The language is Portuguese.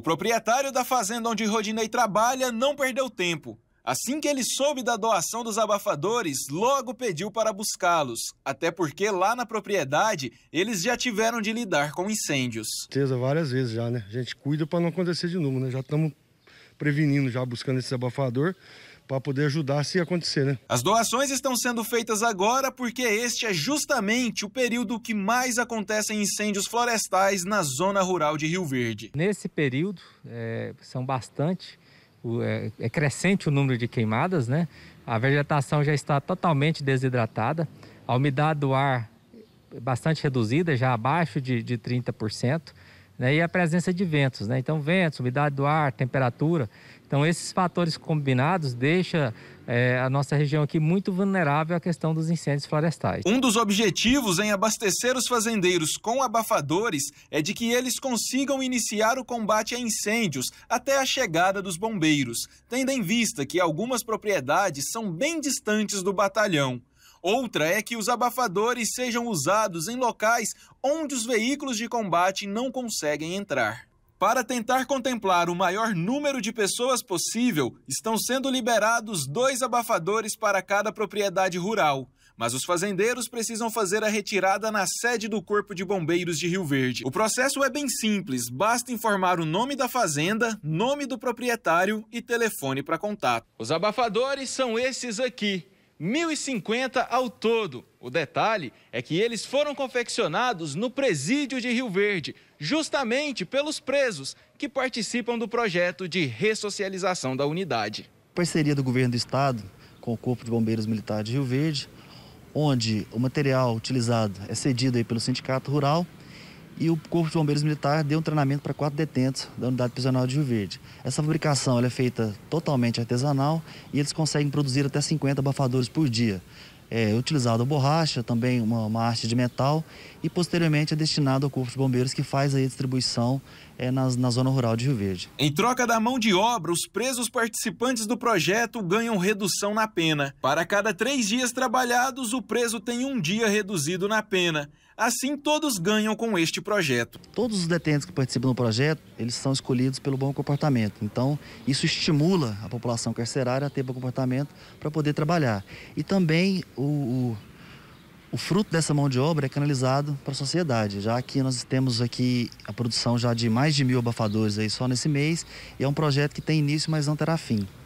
O proprietário da fazenda onde Rodinei trabalha não perdeu tempo. Assim que ele soube da doação dos abafadores, logo pediu para buscá-los, até porque lá na propriedade eles já tiveram de lidar com incêndios. Certeza, várias vezes já, né? A gente cuida para não acontecer de novo, né? Já estamos prevenindo, já buscando esse abafador, para poder ajudar se acontecer, né? As doações estão sendo feitas agora porque este é justamente o período que mais acontecem incêndios florestais na zona rural de Rio Verde. Nesse período, é, são bastante, é, é crescente o número de queimadas, né? A vegetação já está totalmente desidratada, a umidade do ar bastante reduzida, já abaixo de, de 30% né, e a presença de ventos. Né? Então, ventos, umidade do ar, temperatura. Então, esses fatores combinados deixam é, a nossa região aqui muito vulnerável à questão dos incêndios florestais. Um dos objetivos em abastecer os fazendeiros com abafadores é de que eles consigam iniciar o combate a incêndios até a chegada dos bombeiros, tendo em vista que algumas propriedades são bem distantes do batalhão. Outra é que os abafadores sejam usados em locais onde os veículos de combate não conseguem entrar. Para tentar contemplar o maior número de pessoas possível, estão sendo liberados dois abafadores para cada propriedade rural. Mas os fazendeiros precisam fazer a retirada na sede do Corpo de Bombeiros de Rio Verde. O processo é bem simples: basta informar o nome da fazenda, nome do proprietário e telefone para contato. Os abafadores são esses aqui. 1.050 ao todo. O detalhe é que eles foram confeccionados no presídio de Rio Verde, justamente pelos presos que participam do projeto de ressocialização da unidade. Parceria do governo do estado com o Corpo de Bombeiros militares de Rio Verde, onde o material utilizado é cedido aí pelo Sindicato Rural e o Corpo de Bombeiros Militar deu um treinamento para quatro detentos da unidade prisional de Rio Verde. Essa fabricação é feita totalmente artesanal e eles conseguem produzir até 50 abafadores por dia. É utilizado a borracha, também uma, uma de metal e posteriormente é destinado ao Corpo de Bombeiros que faz a distribuição é, nas, na zona rural de Rio Verde. Em troca da mão de obra, os presos participantes do projeto ganham redução na pena. Para cada três dias trabalhados, o preso tem um dia reduzido na pena. Assim, todos ganham com este projeto. Todos os detentos que participam do projeto, eles são escolhidos pelo bom comportamento. Então, isso estimula a população carcerária a ter bom comportamento para poder trabalhar. E também o, o, o, fruto dessa mão de obra é canalizado para a sociedade, já que nós temos aqui a produção já de mais de mil abafadores aí só nesse mês. E é um projeto que tem início, mas não terá fim.